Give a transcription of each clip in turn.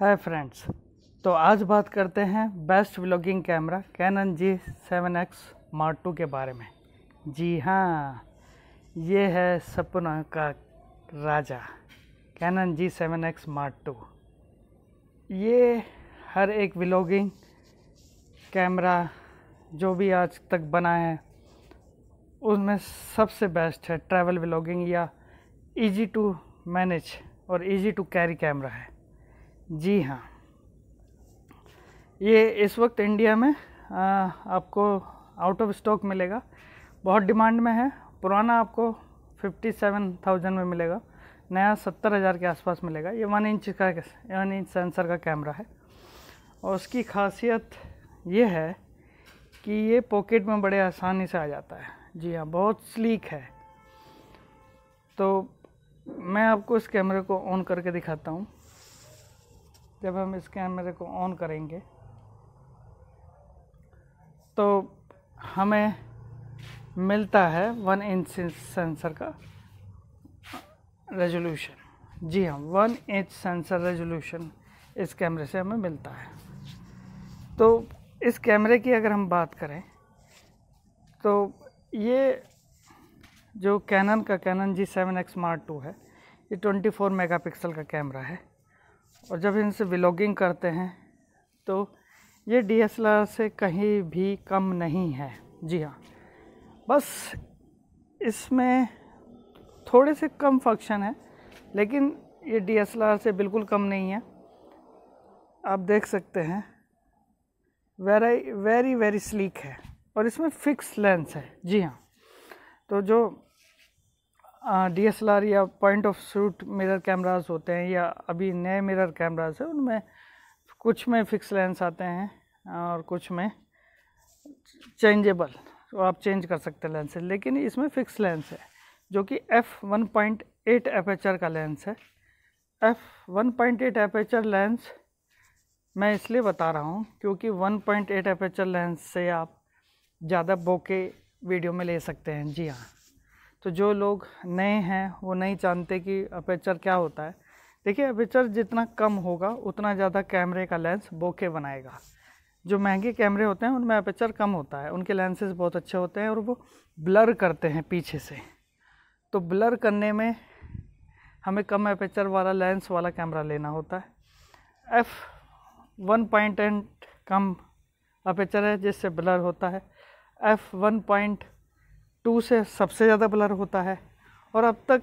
है फ्रेंड्स तो आज बात करते हैं best vlogging camera Canon G seven X mark two के बारे में जी हाँ ये है सपना का राजा Canon G seven X mark two ये हर एक व्लॉगिंग कैमरा जो भी आज तक बना है उसमें सबसे बेस्ट है ट्रैवल व्लॉगिंग या इजी टू मैनेज और इजी टू कैरी कैमरा है जी हाँ ये इस वक्त इंडिया में आ, आपको आउट ऑफ स्टॉक मिलेगा बहुत डिमांड में है पुराना आपको फिफ्टी सेवन थाउजेंड में मिलेगा नया सत्तर हज़ार के आसपास मिलेगा ये वन इंच का वन इंच सेंसर का कैमरा है और उसकी खासियत ये है कि ये पॉकेट में बड़े आसानी से आ जाता है जी हाँ बहुत स्लीक है तो मैं आपको इस कैमरे को ऑन करके दिखाता हूँ जब हम इस कैमरे को ऑन करेंगे तो हमें मिलता है वन इंच सेंसर का रेजोल्यूशन जी हाँ वन इंच सेंसर रेजोल्यूशन इस कैमरे से हमें मिलता है तो इस कैमरे की अगर हम बात करें तो ये जो कैनन का Canon G seven X mark two है ये ट्वेंटी फोर मेगा पिक्सल का कैमरा है और जब इनसे व्लॉगिंग करते हैं तो ये डी से कहीं भी कम नहीं है जी हाँ बस इसमें थोड़े से कम फंक्शन है लेकिन ये डी से बिल्कुल कम नहीं है आप देख सकते हैं वेरी वेरी वेरी स्लीक है और इसमें फिक्स लेंस है जी हाँ तो जो डी एस एल आर या point of shoot mirror cameras होते हैं या अभी नए मिरर कैमराज हैं उनमें कुछ में फिक्स लेंस आते हैं और कुछ में चेंजेबल तो आप चेंज कर सकते हैं लेंसेज लेकिन इसमें फिक्स लेंस है जो कि F one point eight aperture का लेंस है F one point eight aperture lens मैं इसलिए बता रहा हूँ क्योंकि one point eight aperture lens से आप ज़्यादा बोके वीडियो में ले सकते हैं जी हाँ तो जो लोग नए हैं वो नहीं जानते कि अपेचर क्या होता है देखिए अपेचर जितना कम होगा उतना ज़्यादा कैमरे का लेंस बोके बनाएगा जो महंगे कैमरे होते हैं उनमें अपेचर कम होता है उनके लेंसेज बहुत अच्छे होते हैं और वो ब्लर करते हैं पीछे से तो ब्लर करने में हमें कम अपेचर वाला लेंस वाला कैमरा लेना होता है एफ़ वन पॉइंट एंड कम अपेचर है जिससे ब्लर होता है एफ़ वन पॉइंट टू से सबसे ज़्यादा ब्लर होता है और अब तक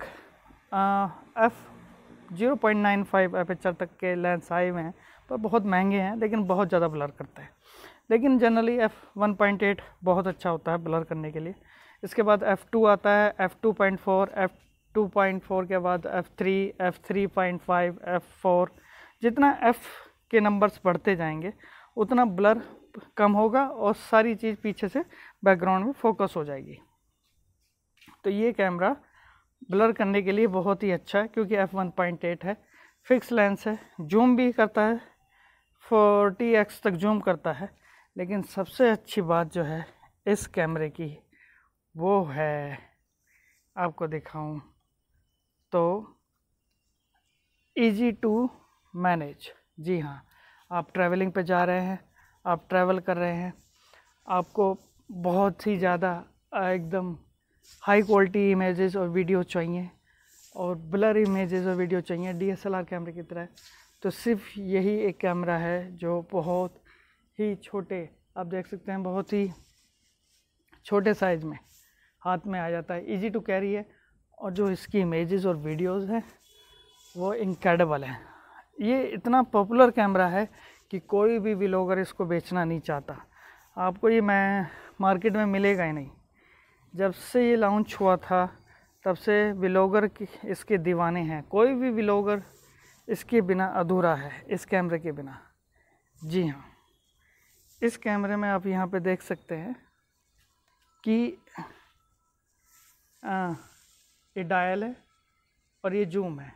F zero point nine five F R तक के लेंस आए हुए हैं पर बहुत महंगे हैं लेकिन बहुत ज़्यादा ब्लर करते हैं लेकिन generally F one point eight बहुत अच्छा होता है ब्लर करने के लिए इसके बाद एफ़ टू आता है F two point four F two point four के बाद F three F three point five F four जितना एफ़ के नंबर्स बढ़ते जाएंगे उतना ब्लर कम होगा और सारी चीज़ पीछे से बैकग्राउंड में फोकस हो जाएगी तो ये कैमरा ब्लर करने के लिए बहुत ही अच्छा है क्योंकि एफ़ वन पॉइंट एट है फिक्स लेंस है जूम भी करता है फोर्टी एक्स तक जूम करता है लेकिन सबसे अच्छी बात जो है इस कैमरे की वो है आपको दिखाऊं तो इजी टू मैनेज जी हाँ आप ट्रैवलिंग पे जा रहे हैं आप ट्रैवल कर रहे हैं आपको बहुत ही ज़्यादा एकदम हाई क्वालिटी इमेजेस और वीडियो चाहिए और ब्लर इमेजेस और वीडियो चाहिए डीएसएलआर कैमरे की तरह तो सिर्फ यही एक कैमरा है जो बहुत ही छोटे आप देख सकते हैं बहुत ही छोटे साइज़ में हाथ में आ जाता है इजी टू कैरी है और जो इसकी इमेजेस और वीडियोस हैं वो इनक्रेडिबल है ये इतना पॉपुलर कैमरा है कि कोई भी व्लॉगर इसको बेचना नहीं चाहता आपको ये मैं मार्केट में मिलेगा ही नहीं जब से ये लॉन्च हुआ था तब से विलोगर की इसके दीवाने हैं कोई भी विलोगर इसके बिना अधूरा है इस कैमरे के बिना जी हाँ इस कैमरे में आप यहाँ पे देख सकते हैं कि आ, ये डायल है और ये जूम है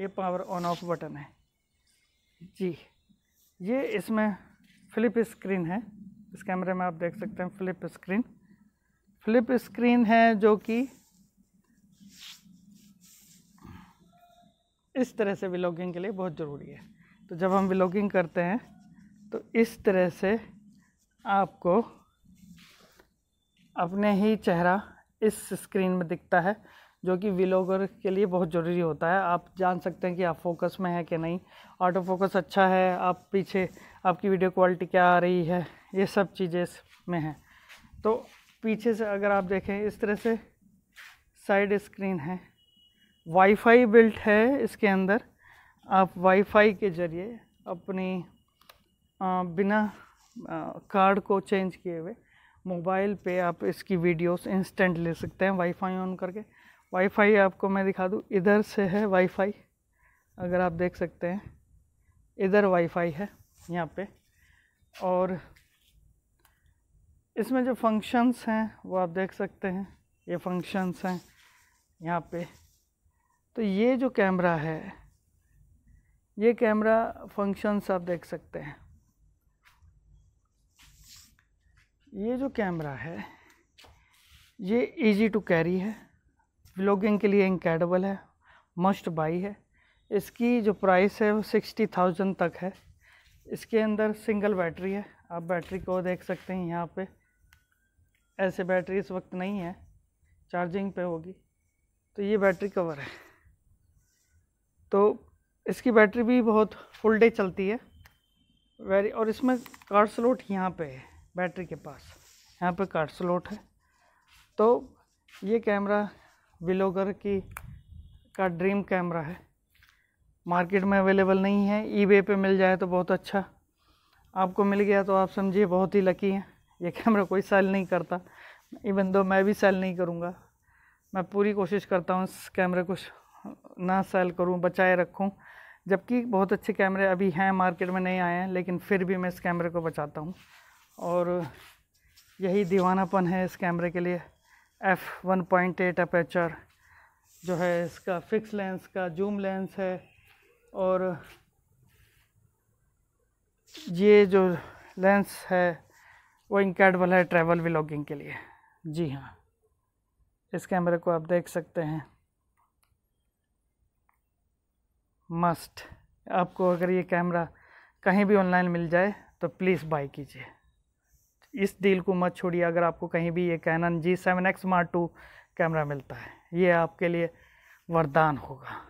ये पावर ऑन ऑफ बटन है जी ये इसमें फ्लिप स्क्रीन है इस कैमरे में आप देख सकते हैं फ्लिप स्क्रीन फ्लिप स्क्रीन है जो कि इस तरह से व्लॉगिंग के लिए बहुत ज़रूरी है तो जब हम व्लॉगिंग करते हैं तो इस तरह से आपको अपने ही चेहरा इस स्क्रीन में दिखता है जो कि व्लॉगर के लिए बहुत ज़रूरी होता है आप जान सकते हैं कि आप फोकस में हैं कि नहीं ऑटो फोकस अच्छा है आप पीछे आपकी वीडियो क्वालिटी क्या आ रही है ये सब चीज़ें इसमें हैं तो पीछे से अगर आप देखें इस तरह से साइड स्क्रीन है वाईफाई बिल्ट है इसके अंदर आप वाईफाई के ज़रिए अपनी आ, बिना कार्ड को चेंज किए हुए मोबाइल पे आप इसकी वीडियोस इंस्टेंट ले सकते हैं वाईफाई ऑन करके वाईफाई आपको मैं दिखा दूँ इधर से है वाईफाई अगर आप देख सकते हैं इधर वाईफाई है यहाँ पे और इसमें जो फंक्शंस हैं वो आप देख सकते हैं ये फंक्शंस हैं यहाँ पे तो ये जो कैमरा है ये कैमरा फंक्शंस आप देख सकते हैं ये जो कैमरा है ये इजी टू कैरी है ब्लॉगिंग के लिए इनकेडबल है मस्ट बाई है इसकी जो प्राइस है वो सिक्सटी थाउजेंड तक है इसके अंदर सिंगल बैटरी है आप बैटरी को देख सकते हैं यहाँ पे ऐसे बैटरी इस वक्त नहीं है चार्जिंग पे होगी तो ये बैटरी कवर है तो इसकी बैटरी भी बहुत फुल डे चलती है वेरी और इसमें कार स्लोट यहाँ पे है बैटरी के पास यहाँ पे कार स्लोट है तो ये कैमरा विलोगर की का ड्रीम कैमरा है मार्केट में अवेलेबल नहीं है ईबे पे मिल जाए तो बहुत अच्छा आपको मिल गया तो आप समझिए बहुत ही लकी हैं ये कैमरा कोई सेल नहीं करता इवन दो मैं भी सेल नहीं करूँगा मैं पूरी कोशिश करता हूँ इस कैमरे को ना सेल करूँ बचाए रखूँ जबकि बहुत अच्छे कैमरे अभी हैं मार्केट में नहीं आए हैं लेकिन फिर भी मैं इस कैमरे को बचाता हूँ और यही दीवानापन है इस कैमरे के लिए F one point eight aperture जो है इसका फिक्स लेंस का जूम लेंस है और ये जो लेंस है वो इनकेडबल है ट्रैवल व्लॉगिंग के लिए जी हाँ इस कैमरे को आप देख सकते हैं मस्ट आपको अगर ये कैमरा कहीं भी ऑनलाइन मिल जाए तो प्लीज़ बाई कीजिए इस डील को मत छोड़िए अगर आपको कहीं भी ये Canon G seven X mark two camera मिलता है ये आपके लिए वरदान होगा